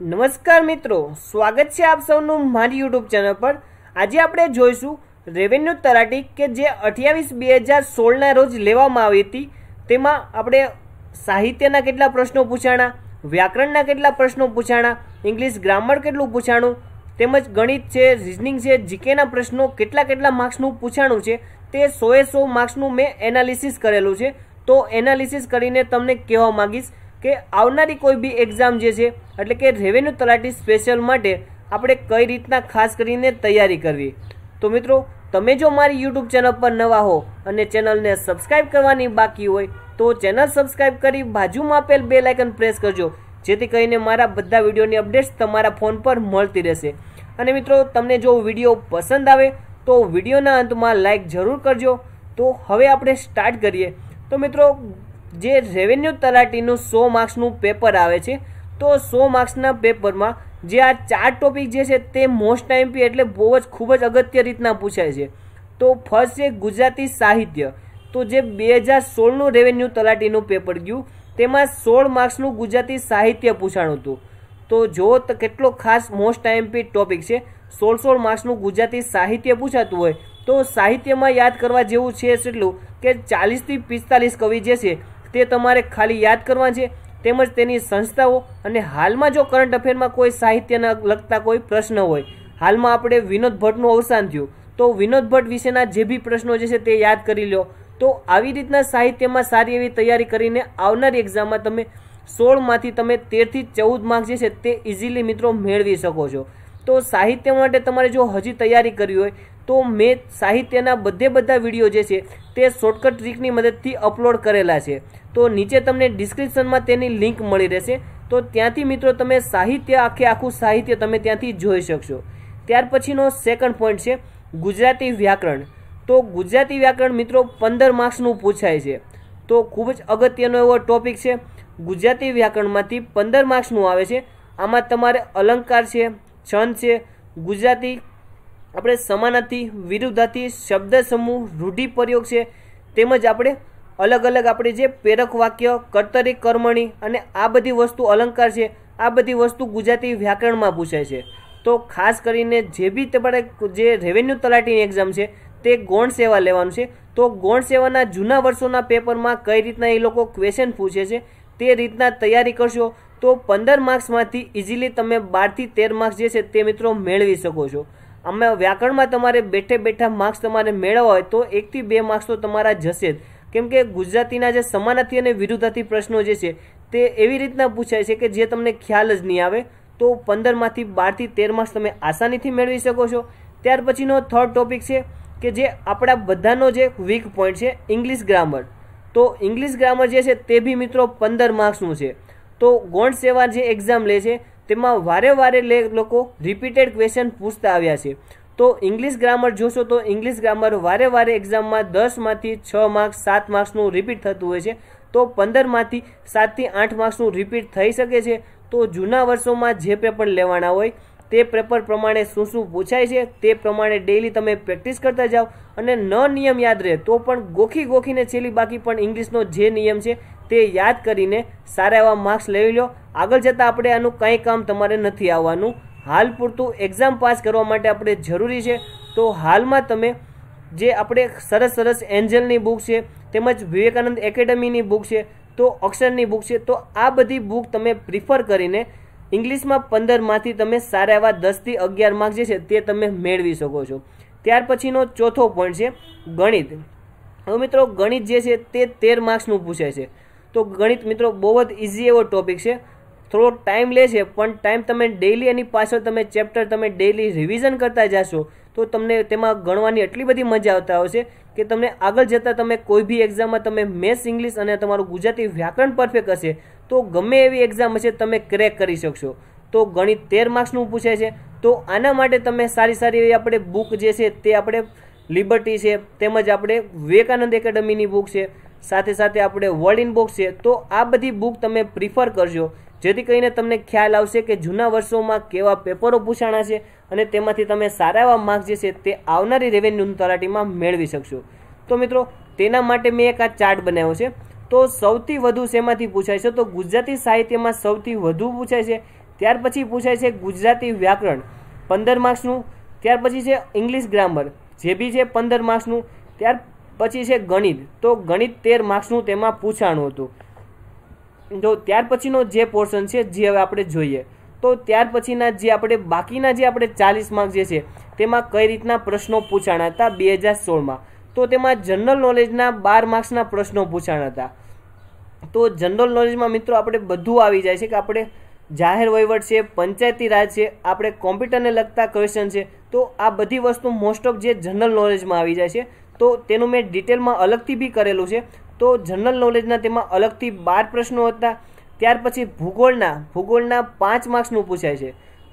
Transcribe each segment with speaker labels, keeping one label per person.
Speaker 1: નમસ્કાર મિત્રો સ્વાગત છે આપ સૌનું મારી યુટ્યુબ ચેનલ પર આજે આપણે જોઈશું રેવન્યુ તરાટી કે જે અઠ્યાવીસ બે હજાર સોળના રોજ લેવામાં આવી હતી તેમાં આપણે સાહિત્યના કેટલા પ્રશ્નો પૂછાણા વ્યાકરણના કેટલા પ્રશ્નો પૂછાણા ઇંગ્લિશ ગ્રામર કેટલું પૂછાણું તેમજ ગણિત છે રિઝનિંગ છે જીકેના પ્રશ્નો કેટલા કેટલા માર્ક્સનું પૂછાણું છે તે સોએ સો માર્ક્સનું મેં એનાલિસિસ કરેલું છે તો એનાલિસિસ કરીને તમને કહેવા માગીશ કે આવનારી કોઈ બી એક્ઝામ જે છે એટલે કે રેવન્યુ તલાટી સ્પેશિયલ માટે આપણે કઈ રીતના ખાસ કરીને તૈયારી કરવી તો મિત્રો તમે જો મારી યુટ્યુબ ચેનલ પર નવા હો અને ચેનલને સબસ્ક્રાઈબ કરવાની બાકી હોય તો ચેનલ સબસ્ક્રાઈબ કરી બાજુમાં આપેલ બે લાઇકન પ્રેસ કરજો જેથી કરીને મારા બધા વિડીયોની અપડેટ્સ તમારા ફોન પર મળતી રહેશે અને મિત્રો તમને જો વિડીયો પસંદ આવે તો વિડીયોના અંતમાં લાઇક જરૂર કરજો તો હવે આપણે સ્ટાર્ટ કરીએ તો મિત્રો જે રેવન્યુ તલાટીનું સો માર્ક્સનું પેપર આવે છે તો સો માર્ક્સના પેપરમાં જે આ ચાર ટોપિક જે છે તે મોસ્ટ એમપી એટલે બહુ જ ખૂબ જ અગત્ય રીતના પૂછાય છે તો ફર્સ્ટ છે ગુજરાતી સાહિત્ય તો જે બે હજાર સોળનું રેવન્યુ તલાટીનું પેપર ગયું તેમાં સોળ માર્ક્સનું ગુજરાતી સાહિત્ય પૂછાણું હતું તો જો કેટલો ખાસ મોસ્ટ ટાઈમપી ટોપિક છે સોળ સોળ માર્ક્સનું ગુજરાતી સાહિત્ય પૂછાતું હોય તો સાહિત્યમાં યાદ કરવા જેવું છે એટલું કે ચાલીસથી પિસ્તાલીસ કવિ જે છે તે તમારે ખાલી યાદ કરવા છે તેમજ તેની સંસ્થાઓ અને હાલમાં જો કરંટ અફેરમાં કોઈ સાહિત્યના લગતા કોઈ પ્રશ્ન હોય હાલમાં આપણે વિનોદ ભટ્ટનું અવસાન થયું તો વિનોદ ભટ્ટ વિશેના જે બી પ્રશ્નો જે છે તે યાદ કરી લો તો આવી રીતના સાહિત્યમાં સારી એવી તૈયારી કરીને આવનારી એક્ઝામમાં તમે સોળમાંથી તમે તેરથી ચૌદ માર્ક જે છે તે ઇઝીલી મિત્રો મેળવી શકો છો તો સાહિત્ય માટે તમારે જો હજી તૈયારી કરવી હોય તો મેં સાહિત્યના બધે બધા વિડીયો જે છે તે શોર્ટકટ ટ્રીકની મદદથી અપલોડ કરેલા છે તો નીચે તમને ડિસ્ક્રિપ્શનમાં તેની લિંક મળી રહેશે તો ત્યાંથી મિત્રો તમે સાહિત્ય આખે આખું સાહિત્ય તમે ત્યાંથી જોઈ શકશો ત્યાર પછીનો સેકન્ડ પોઈન્ટ છે ગુજરાતી વ્યાકરણ તો ગુજરાતી વ્યાકરણ મિત્રો પંદર માર્ક્સનું પૂછાય છે તો ખૂબ જ અગત્યનો એવો ટોપિક છે ગુજરાતી વ્યાકરણમાંથી પંદર માર્ક્સનું આવે છે આમાં તમારે અલંકાર છે છંદ છે ગુજરાતી આપણે સમાનાથી વિરુદ્ધાર્થી શબ્દ સમૂહ રૂઢિપ્રયોગ છે તેમજ આપણે અલગ અલગ આપણે જે પ્રેરક વાક્ય કર્તરી કર્મણી અને આ બધી વસ્તુ અલંકાર છે આ બધી વસ્તુ ગુજરાતી વ્યાકરણમાં પૂછાય છે તો ખાસ કરીને જે બી તમારે જે રેવન્યુ તલાટીની એક્ઝામ છે તે ગૌણ સેવા લેવાનું છે તો ગૌણ સેવાના જૂના વર્ષોના પેપરમાં કઈ રીતના એ લોકો ક્વેશ્ચન પૂછે છે તે રીતના તૈયારી કરશો તો પંદર માર્ક્સમાંથી ઇઝીલી તમે બારથી તેર માર્ક્સ જે છે તે મિત્રો મેળવી શકો છો અમે વ્યાકરણમાં તમારે બેઠે બેઠા માર્ક્સ તમારે મેળવવા હોય તો એકથી બે માર્ક્સ તો તમારા જશે જ કેમ કે ગુજરાતીના જે સમાનાથી અને વિરુદ્ધાર્થી પ્રશ્નો જે છે તે એવી રીતના પૂછાય છે કે જે તમને ખ્યાલ જ નહીં આવે તો પંદરમાંથી બારથી તેર માર્ક્સ તમે આસાનીથી મેળવી શકો છો ત્યાર પછીનો થર્ડ ટોપિક છે કે જે આપણા બધાનો જે વીક પોઈન્ટ છે ઇંગ્લિશ ગ્રામર તો ઇંગ્લિશ ગ્રામર જે છે તે બી મિત્રો પંદર માર્ક્સનું છે તો ગોંડ સેવા જે એક્ઝામ લે છે તેમાં વારે વારે લોકો રિપીટેડ ક્વેશ્ચન પૂછતા આવ્યા છે તો ઇંગ્લિશ ગ્રામર જોશો તો ઇંગ્લિશ ગ્રામર વારે વારે એક્ઝામમાં દસમાંથી છ માર્ક્સ સાત માર્ક્સનું રિપીટ થતું હોય છે તો પંદરમાંથી સાતથી આઠ માર્ક્સનું રિપીટ થઈ શકે છે તો જૂના વર્ષોમાં જે પેપર લેવાના હોય તે પેપર પ્રમાણે શું શું પૂછાય છે તે પ્રમાણે ડેઇલી તમે પ્રેક્ટિસ કરતા જાઓ અને ન નિયમ યાદ રહે તો પણ ગોખી ગોખીને છેલ્લી બાકી પણ ઇંગ્લિશનો જે નિયમ છે તે યાદ કરીને સારા એવા માર્ક્સ લઈ લો આગળ જતાં આપણે આનું કંઈ કામ તમારે નથી આવવાનું હાલ પૂરતું એક્ઝામ પાસ કરવા માટે આપણે જરૂરી છે તો હાલમાં તમે જે આપણે સરસ સરસ એન્જલની બુક છે તેમજ વિવેકાનંદ એકેડમીની બુક છે તો અક્ષરની બુક છે તો આ બધી બુક તમે પ્રિફર કરીને ઇંગ્લિશમાં પંદરમાંથી તમે સારા એવા દસથી અગિયાર માર્ક જે છે તે તમે મેળવી શકો છો ત્યાર પછીનો ચોથો પોઈન્ટ છે ગણિત હવે મિત્રો ગણિત જે છે તે તેર માર્ક્સનું પૂછે છે તો ગણિત મિત્રો બહુ જ ઇઝી એવો ટોપિક છે થોડો ટાઈમ લે છે પણ ટાઈમ તમે ડેઈલી એની પાછળ તમે ચેપ્ટર તમે ડેઈલી રિવિઝન કરતા જશો તો તમને તેમાં ગણવાની એટલી બધી મજા આવતા આવશે કે તમને આગળ જતાં તમે કોઈ બી એક્ઝામમાં તમે મેથ્સ ઇંગ્લિશ અને તમારું ગુજરાતી વ્યાકરણ પરફેક્ટ હશે તો ગમે એવી એક્ઝામ હશે તમે ક્રેક કરી શકશો તો ગણિત તેર માર્ક્સનું પૂછે છે તો આના માટે તમે સારી સારી એવી આપણે બુક જે છે તે આપણે લિબર્ટી છે તેમજ આપણે વિવેકાનંદ એકેડમીની બુક છે સાથે સાથે આપણે વર્ડ ઇન બોક્સ છે તો આ બધી બુક તમે પ્રિફર કરજો જેથી કરીને તમને ખ્યાલ આવશે કે જૂના વર્ષોમાં કેવા પેપરો પૂછાણા છે અને તેમાંથી તમે સારા એવા માર્ક્સ જે છે તે આવનારી રેવન્યુ તલાટીમાં મેળવી શકશો તો મિત્રો તેના માટે મેં એક આ ચાર્ટ બનાવ્યો છે તો સૌથી વધુ શેમાંથી પૂછાય છે તો ગુજરાતી સાહિત્યમાં સૌથી વધુ પૂછાય છે ત્યાર પછી પૂછાય છે ગુજરાતી વ્યાકરણ પંદર માર્ક્સનું ત્યાર પછી છે ઇંગ્લિશ ગ્રામર જે બી છે પંદર માર્ક્સનું ત્યાર પછી છે ગણિત તો ગણિત તેર માર્ક્સનું તેમાં પૂછાણું હતું તો ત્યાર પછીનો જે પોર્શન છે જે હવે આપણે જોઈએ તો ત્યાર પછીના જે આપણે બાકીના જે આપણે ચાલીસ માર્ક જે છે તેમાં કઈ રીતના પ્રશ્નો પૂછાણા હતા બે હજાર સોળમાં તો તેમાં જનરલ નોલેજના બાર માર્ક્સના પ્રશ્નો પૂછાણા હતા તો જનરલ નોલેજમાં મિત્રો આપણે બધું આવી જાય છે કે આપણે જાહેર વહીવટ છે પંચાયતી રાજ છે આપણે કોમ્પ્યુટરને લગતા ક્વેશ્ચન છે તો આ બધી વસ્તુ મોસ્ટ ઓફ જે જનરલ નોલેજમાં આવી જાય છે તો તેનું મેં ડિટેલમાં અલગથી બી કરેલું છે તો જનરલ નોલેજના તેમાં અલગથી બાર પ્રશ્નો હતા ત્યાર પછી ભૂગોળના ભૂગોળના પાંચ માર્ક્સનું પૂછાય છે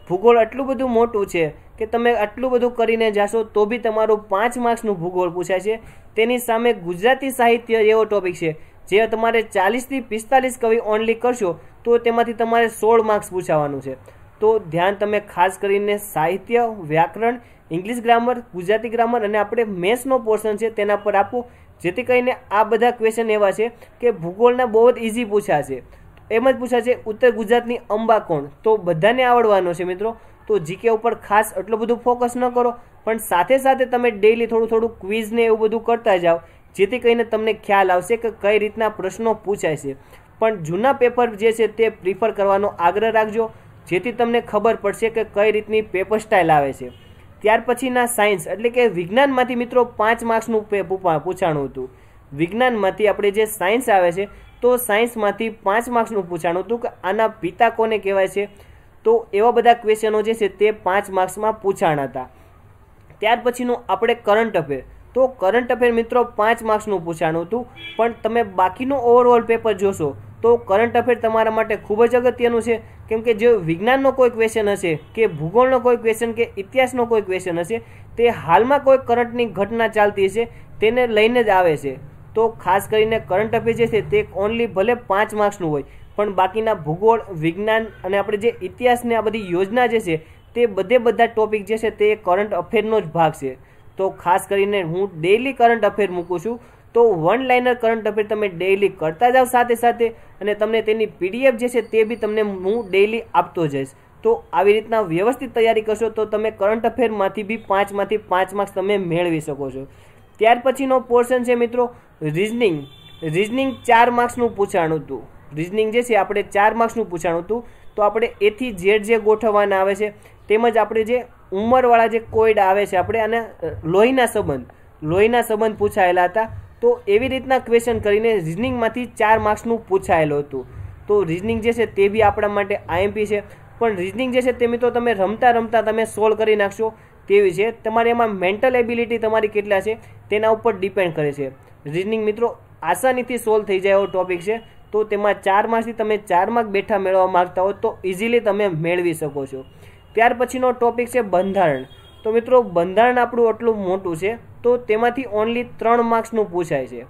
Speaker 1: ભૂગોળ આટલું બધું મોટું છે કે તમે આટલું બધું કરીને જાશો તો બી તમારું પાંચ માર્ક્સનું ભૂગોળ પૂછાય છે તેની સામે ગુજરાતી સાહિત્ય એવો ટોપિક છે જે તમારે ચાલીસથી પિસ્તાલીસ કવિ ઓનલી કરશો તો તેમાંથી તમારે સોળ માર્ક્સ પૂછાવાનું છે તો ધ્યાન તમે ખાસ કરીને સાહિત્ય વ્યાકરણ ઇંગ્લિશ ગ્રામર ગુજરાતી ગ્રામર અને આપણે મેથ્સનો પોર્શન છે તેના પર આપો જેથી કરીને આ બધા ક્વેશ્ચન એવા છે કે ભૂગોળના બહુ જ ઇઝી પૂછાશે એમ જ છે ઉત્તર ગુજરાતની અંબા કોણ તો બધાને આવડવાનો છે મિત્રો તો જીકે ઉપર ખાસ એટલું બધું ફોકસ ન કરો પણ સાથે સાથે તમે ડેઇલી થોડું થોડું ક્વિઝને એવું બધું કરતા જાઓ જેથી કરીને તમને ખ્યાલ આવશે કે કઈ રીતના પ્રશ્નો પૂછાય છે પણ જૂના પેપર જે છે તે પ્રિફર કરવાનો આગ્રહ રાખજો જેથી તમને ખબર પડશે કે કઈ રીતની પેપર સ્ટાઇલ આવે છે ત્યાર પછીના સાયન્સ એટલે કે વિજ્ઞાનમાંથી મિત્રો પાંચ માર્ક્સનું પૂછાણું હતું વિજ્ઞાનમાંથી આપણે જે સાયન્સ આવે છે તો સાયન્સમાંથી પાંચ માર્ક્સનું પૂછાણું હતું કે આના પિતા કોને કહેવાય છે તો એવા બધા ક્વેશ્ચનો જે છે તે પાંચ માર્ક્સમાં પૂછાણ હતા ત્યાર પછીનું આપણે કરંટ અફેર તો કરંટ અફેર મિત્રો પાંચ માર્ક્સનું પૂછાણું હતું પણ તમે બાકીનું ઓવરઓલ પેપર જોશો તો કરંટ અફેર તમારા માટે ખૂબ જ અગત્યનું છે કેમ કે જે વિજ્ઞાનનો કોઈ ક્વેશ્ચન હશે કે ભૂગોળનો કોઈ ક્વેશ્ચન કે ઇતિહાસનો કોઈ ક્વેશ્ચન હશે તે હાલમાં કોઈ કરંટની ઘટના ચાલતી હશે તેને લઈને જ આવે છે તો ખાસ કરીને કરંટ અફેર જે છે તે ઓનલી ભલે પાંચ માર્ક્સનું હોય પણ બાકીના ભૂગોળ વિજ્ઞાન અને આપણે જે ઇતિહાસને આ બધી યોજના જે છે તે બધે બધા ટોપિક જે છે તે કરંટ અફેરનો જ ભાગ છે તો ખાસ કરીને હું ડેઇલી કરંટ અફેર મૂકું છું તો વન લાઇનર કરંટ અફેર તમે ડેઇલી કરતા જાઓ સાથે સાથે અને તમને તેની પીડીએફ જે છે તે બી તમને હું ડેઈલી આપતો જઈશ તો આવી રીતના વ્યવસ્થિત તૈયારી કરશો તો તમે કરંટ અફેરમાંથી બી પાંચમાંથી પાંચ માર્ક્સ તમે મેળવી શકો છો ત્યાર પછીનો પોર્શન છે મિત્રો રિઝનિંગ રિઝનિંગ ચાર માર્ક્સનું પૂછાણું હતું રિઝનિંગ જે છે આપણે ચાર માર્ક્સનું પૂછાણું હતું તો આપણે એથી જેડ જે ગોઠવવાના આવે છે તેમજ આપણે જે ઉંમરવાળા જે કોઈડ આવે છે આપણે અને લોહીના સંબંધ લોહીના સંબંધ પૂછાયેલા હતા તો એવી રીતના ક્વેશ્ચન કરીને રિઝનિંગમાંથી ચાર માર્ક્સનું પૂછાયેલું હતું તો રિઝનિંગ જે છે તે બી આપણા માટે આઈએમપી છે પણ રિઝનિંગ જે છે તે મિત્રો તમે રમતા રમતા તમે સોલ્વ કરી નાખશો તેવી છે તમારે એમાં મેન્ટલ એબિલિટી તમારી કેટલા છે તેના ઉપર ડિપેન્ડ કરે છે રિઝનિંગ મિત્રો આસાનીથી સોલ્વ થઈ જાય એવો ટોપિક છે તો તેમાં ચાર માર્ક્સથી તમે ચાર માર્ક બેઠા મેળવવા માગતા હો તો ઇઝીલી તમે મેળવી શકો છો ત્યાર પછીનો ટોપિક છે બંધારણ તો મિત્રો બંધારણ આપણું આટલું મોટું છે તો તેમાંથી ઓનલી ત્રણ માર્ક્સનું પૂછાય છે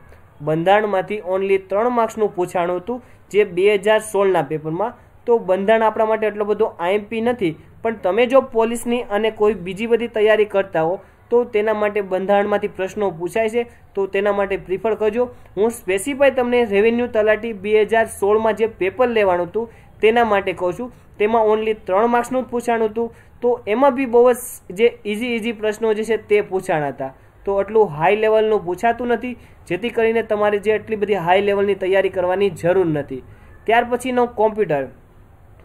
Speaker 1: બંધારણમાંથી ઓનલી ત્રણ માર્ક્સનું પૂછાણું હતું જે બે હજાર સોળના પેપરમાં તો બંધારણ આપણા માટે એટલો બધો આઈએમપી નથી પણ તમે જો પોલીસની અને કોઈ બીજી બધી તૈયારી કરતા હો તો તેના માટે બંધારણમાંથી પ્રશ્નો પૂછાય છે તો તેના માટે પ્રિફર કરજો હું સ્પેસિફાય તમને રેવન્યુ તલાટી બે હજાર સોળમાં જે પેપર લેવાનું હતું તેના માટે કહું છું તેમાં ઓનલી ત્રણ માર્ક્સનું જ પૂછાણ હતું તો એમાં બી બહુ જ જે ઇઝી ઇઝી પ્રશ્નો જે છે તે પૂછાણ હતા તો આટલું હાઈ લેવલનું પૂછાતું નથી જેથી કરીને તમારે જે આટલી બધી હાઈ લેવલની તૈયારી કરવાની જરૂર નથી ત્યાર પછીનો કોમ્પ્યુટર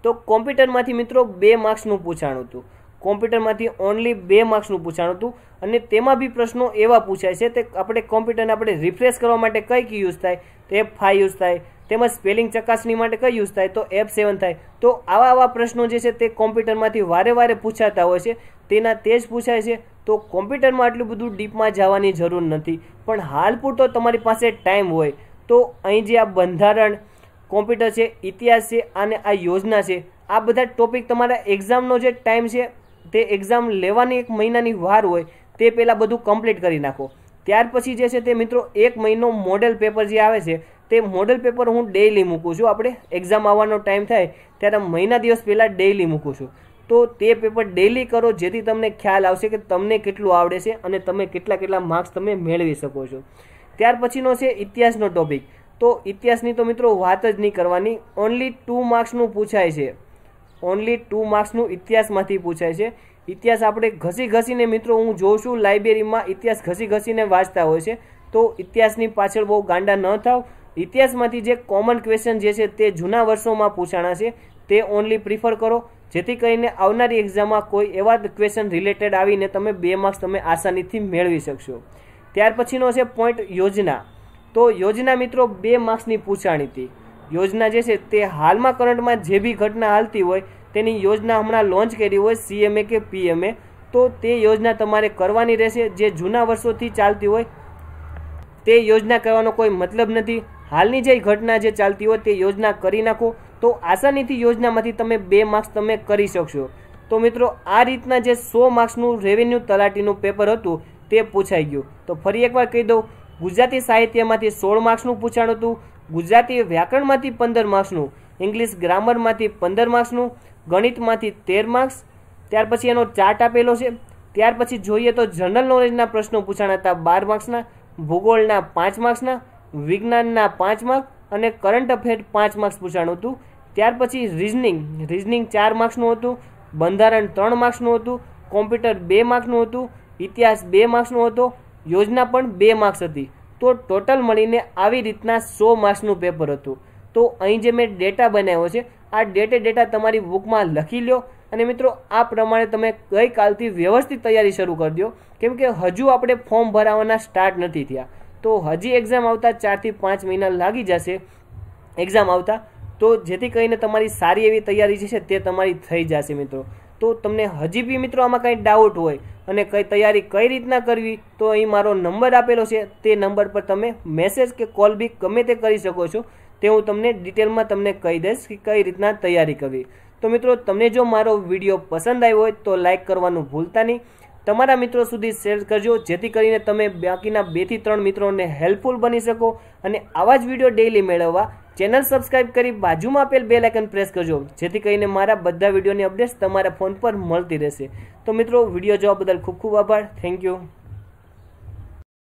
Speaker 1: તો કોમ્પ્યુટરમાંથી મિત્રો બે માર્ક્સનું પૂછાણ હતું કોમ્પ્યુટરમાંથી ઓનલી બે માર્ક્સનું પૂછાણું હતું અને તેમાં બી પ્રશ્નો એવા પૂછાય છે તે આપણે કોમ્પ્યુટરને આપણે રિફ્રેશ કરવા માટે કઈ કી યુઝ થાય તો એફ ફાઈ યુઝ થાય તેમજ સ્પેલિંગ ચકાસણી માટે કયું યુઝ થાય તો એફ સેવન થાય તો આવા આવા પ્રશ્નો જે છે તે કોમ્પ્યુટરમાંથી વારે વારે પૂછાતા હોય છે તેના તે જ પૂછાય છે તો કોમ્પ્યુટરમાં આટલું બધું ડીપમાં જવાની જરૂર નથી પણ હાલ પૂરતો તમારી પાસે ટાઈમ હોય તો અહીં જે આ બંધારણ કોમ્પ્યુટર છે ઇતિહાસ છે અને આ યોજના છે આ બધા ટોપિક તમારા એક્ઝામનો જે ટાઈમ છે તે એક્ઝામ લેવાની એક મહિનાની વાર હોય તે પહેલાં બધું કમ્પ્લીટ કરી નાખો ત્યાર પછી જે છે તે મિત્રો એક મહિનો મોડેલ પેપર જે આવે છે તે મોડલ પેપર હું ડેઇલી મૂકું છું આપણે એક્ઝામ આવવાનો ટાઈમ થાય ત્યારે મહિના દિવસ પહેલાં ડેઇલી મૂકું છું તો તે પેપર ડેઇલી કરો જેથી તમને ખ્યાલ આવશે કે તમને કેટલું આવડે છે અને તમે કેટલા કેટલા માર્ક્સ તમે મેળવી શકો છો ત્યાર પછીનો છે ઇતિહાસનો ટોપિક તો ઇતિહાસની તો મિત્રો વાત જ નહીં કરવાની ઓનલી ટુ માર્ક્સનું પૂછાય છે ઓનલી ટુ માર્ક્સનું ઇતિહાસમાંથી પૂછાય છે ઇતિહાસ આપણે ઘસી ઘસીને મિત્રો હું જોઉં છું લાઇબ્રેરીમાં ઇતિહાસ ઘસી ઘસીને વાંચતા હોય છે તો ઇતિહાસની પાછળ બહુ ગાંડા ન થાવ ઇતિહાસમાંથી જે કોમન ક્વેશ્ચન જે છે તે જૂના વર્ષોમાં પૂછાણા છે તે ઓનલી પ્રિફર કરો જેથી કરીને આવનારી એક્ઝામમાં કોઈ એવા ક્વેશ્ચન રિલેટેડ આવીને તમે બે માર્ક્સ તમે આસાનીથી મેળવી શકશો ત્યાર પછીનો છે પોઈન્ટ યોજના તો યોજના મિત્રો બે માર્ક્સની પૂછાણી હતી યોજના જે છે તે હાલમાં કરંટમાં જે બી ઘટના હાલતી હોય તેની યોજના હમણાં લોન્ચ કરી હોય સીએમએ કે પીએમએ તો તે યોજના તમારે કરવાની રહેશે જે જૂના વર્ષોથી ચાલતી હોય તે યોજના કરવાનો કોઈ મતલબ નથી હાલની જે ઘટના જે ચાલતી હોય તે યોજના કરી નાખો તો આસાનીથી યોજનામાંથી તમે બે માર્ક્સ તમે કરી શકશો તો મિત્રો આ રીતના જે સો માર્ક્સનું રેવન્યુ તલાટીનું પેપર હતું તે પૂછાઈ ગયું તો ફરી એકવાર કહી દઉં ગુજરાતી સાહિત્યમાંથી સોળ માર્ક્સનું પૂછાણ હતું ગુજરાતી વ્યાકરણમાંથી પંદર માર્ક્સનું ઇંગ્લિશ ગ્રામરમાંથી પંદર માર્ક્સનું ગણિતમાંથી તેર માર્ક્સ ત્યાર પછી એનો ચાર્ટ આપેલો છે ત્યાર પછી જોઈએ તો જનરલ નોલેજના પ્રશ્નો પૂછાણા હતા બાર માર્ક્સના ભૂગોળના પાંચ માર્ક્સના વિજ્ઞાનના પાંચ માર્ક્સ અને કરંટ અફેર પાંચ માર્ક્સ પૂછાણું હતું ત્યાર પછી રિઝનિંગ રિઝનિંગ ચાર માર્ક્સનું હતું બંધારણ ત્રણ માર્ક્સનું હતું કોમ્પ્યુટર બે માર્ક્સનું હતું ઇતિહાસ બે માર્ક્સનો હતો યોજના પણ બે માર્ક્સ હતી તો ટોટલ મળીને આવી રીતના સો માર્ક્સનું પેપર હતું તો અહીં જે મેં ડેટા બનાવ્યો છે આ ડેટે ડેટા તમારી બુકમાં લખી લો અને મિત્રો આ પ્રમાણે તમે ગઈકાલથી વ્યવસ્થિત તૈયારી શરૂ કરી દો કેમ કે હજુ આપણે ફોર્મ ભરાવાના સ્ટાર્ટ નથી થયા તો હજી એક્ઝામ આવતા ચારથી પાંચ મહિના લાગી જશે એક્ઝામ આવતા તો જેથી કરીને તમારી સારી એવી તૈયારી જે છે તે તમારી થઈ જશે મિત્રો તો તમને હજી બી મિત્રો આમાં કંઈ ડાઉટ હોય અને કઈ તૈયારી કઈ રીતના કરવી તો અહીં મારો નંબર આપેલો છે તે નંબર પર તમે મેસેજ કે કોલ બી ગમે તે કરી શકો છો તે હું તમને ડિટેલમાં તમને કહી દઈશ કે કઈ રીતના તૈયારી કરવી તો મિત્રો તમને જો મારો વિડીયો પસંદ આવ્યો હોય તો લાઈક કરવાનું ભૂલતા નહીં તમારા મિત્રો સુધી શેર કરજો જેથી કરીને તમે બાકીના બેથી ત્રણ મિત્રોને હેલ્પફુલ બની શકો અને આવા જ વિડીયો ડેઇલી મેળવવા ચેનલ સબસ્ક્રાઇબ કરી બાજુમાં આપેલ બે લાઇકન પ્રેસ કરજો જેથી કરીને મારા બધા વિડીયોની અપડેટ્સ તમારા ફોન પર મળતી રહેશે તો મિત્રો વિડીયો જોવા બદલ ખૂબ ખૂબ આભાર થેન્ક યુ